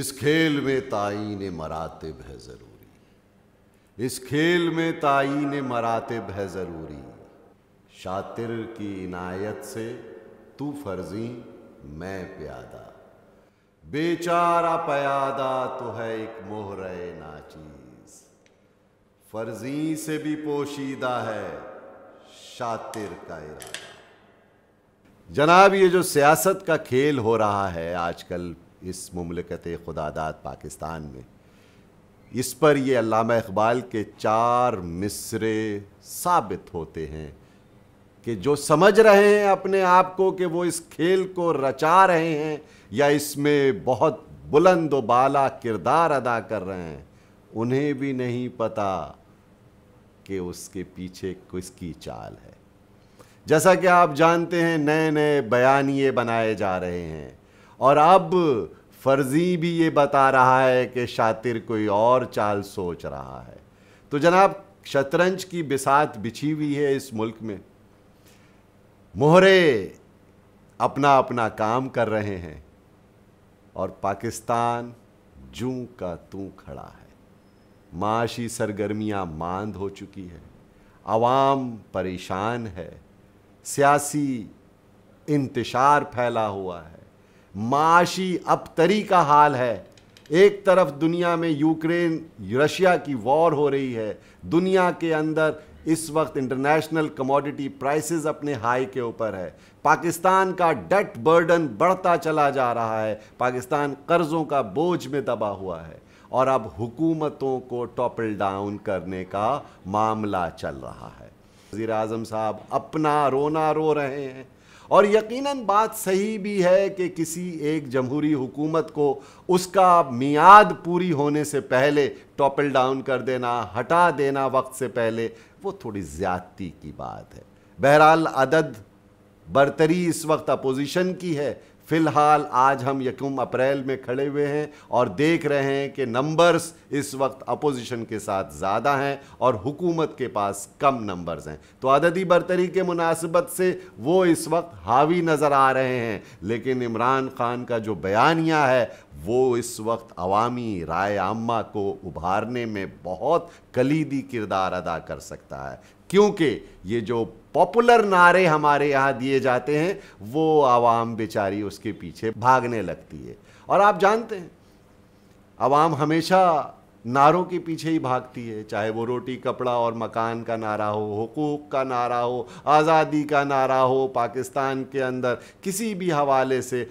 इस खेल में तयन मरातब है ज़रूरी इस खेल में तयन मरातब है ज़रूरी शातिर की इनायत से तू फर्जी मैं प्यादा बेचारा प्यादा तो है एक मोहर नाचीज फर्जी से भी पोशीदा है शातिर का इरादा जनाब ये जो सियासत का खेल हो रहा है आजकल इस ममलकत खुदादाद पाकिस्तान में इस पर ये अलामा इकबाल के चार मिसरे साबित होते हैं कि जो समझ रहे हैं अपने आप को कि वो इस खेल को रचा रहे हैं या इसमें बहुत बुलंद बाला किरदार अदा कर रहे हैं उन्हें भी नहीं पता कि उसके पीछे किसकी चाल है जैसा कि आप जानते हैं नए नए बयानिए बनाए जा रहे हैं और अब फर्जी भी ये बता रहा है कि शातिर कोई और चाल सोच रहा है तो जनाब शतरंज की बिसात बिछी हुई है इस मुल्क में मोहरे अपना अपना काम कर रहे हैं और पाकिस्तान जू का तू खड़ा है माशी सरगर्मियां मांद हो चुकी है आवाम परेशान है सियासी इंतशार फैला हुआ है माशी तरी का हाल है एक तरफ दुनिया में यूक्रेन रशिया की वॉर हो रही है दुनिया के अंदर इस वक्त इंटरनेशनल कमोडिटी प्राइसेस अपने हाई के ऊपर है पाकिस्तान का डेट बर्डन बढ़ता चला जा रहा है पाकिस्तान कर्ज़ों का बोझ में दबा हुआ है और अब हुकूमतों को टॉपल डाउन करने का मामला चल रहा है वजीर अजम साहब अपना रोना रो रहे हैं और यकीनन बात सही भी है कि किसी एक जमहूरी हुकूमत को उसका मियाद पूरी होने से पहले टॉपल डाउन कर देना हटा देना वक्त से पहले वो थोड़ी ज़्यादती की बात है बहरहाल अदद बरतरी इस वक्त अपोजिशन की है फिलहाल आज हम यकम अप्रैल में खड़े हुए हैं और देख रहे हैं कि नंबर्स इस वक्त अपोजिशन के साथ ज़्यादा हैं और हुकूमत के पास कम नंबर्स हैं तो अददी बरतरी के मुनासिबत से वो इस वक्त हावी नज़र आ रहे हैं लेकिन इमरान खान का जो बयानिया है वो इस वक्त अवामी राय आमा को उभारने में बहुत कलीदी किरदार अदा कर सकता है क्योंकि ये जो पॉपुलर नारे हमारे यहाँ दिए जाते हैं वो आवाम बेचारी उसके पीछे भागने लगती है और आप जानते हैं आवाम हमेशा नारों के पीछे ही भागती है चाहे वो रोटी कपड़ा और मकान का नारा हो हकूक़ का नारा हो आज़ादी का नारा हो पाकिस्तान के अंदर किसी भी हवाले से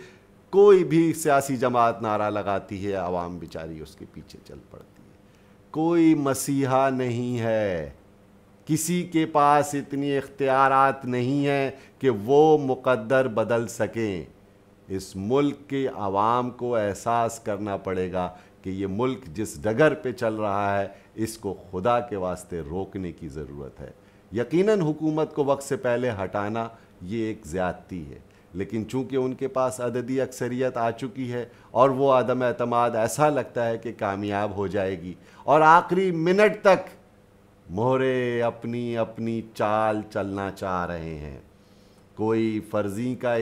कोई भी सियासी जमात नारा लगाती है आवाम बेचारी उसके पीछे चल पड़ती है कोई मसीहा नहीं है किसी के पास इतनी इख्तियारत नहीं है कि वो मुकद्दर बदल सकें इस मुल्क के आवाम को एहसास करना पड़ेगा कि ये मुल्क जिस डगर पे चल रहा है इसको खुदा के वास्ते रोकने की ज़रूरत है यकीनन हुकूमत को वक्त से पहले हटाना ये एक ज़्यादती है लेकिन चूंकि उनके पास अददी अक्सरियत आ चुकी है और वो आदम अतमाद ऐसा लगता है कि कामयाब हो जाएगी और आखिरी मिनट तक मोहरे अपनी अपनी चाल चलना चाह रहे हैं कोई फर्जी का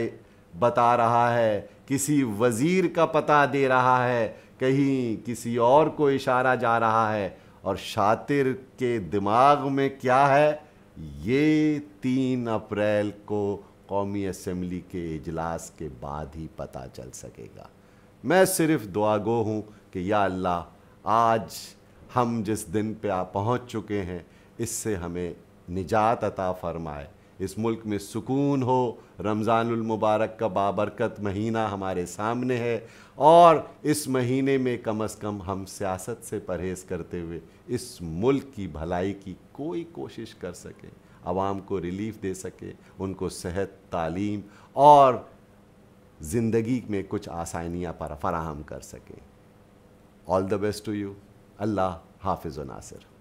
बता रहा है किसी वज़ीर का पता दे रहा है कहीं किसी और को इशारा जा रहा है और शातिर के दिमाग में क्या है ये तीन अप्रैल को कौमी असम्बली के इजलास के बाद ही पता चल सकेगा मैं सिर्फ़ दुआगो हूँ कि या अल्लाह आज हम जिस दिन पे आ पहुँच चुके हैं इससे हमें निजात अता फरमाए इस मुल्क में सुकून हो मुबारक का बाबरकत महीना हमारे सामने है और इस महीने में कम अज़ कम हम सियासत से परहेज़ करते हुए इस मुल्क की भलाई की कोई कोशिश कर सकें आवाम को रिलीफ दे सकें उनको सेहत तालीम और ज़िंदगी में कुछ आसानियाँ पर फराहम कर सकें all the best to you Allah Half is on Onasir.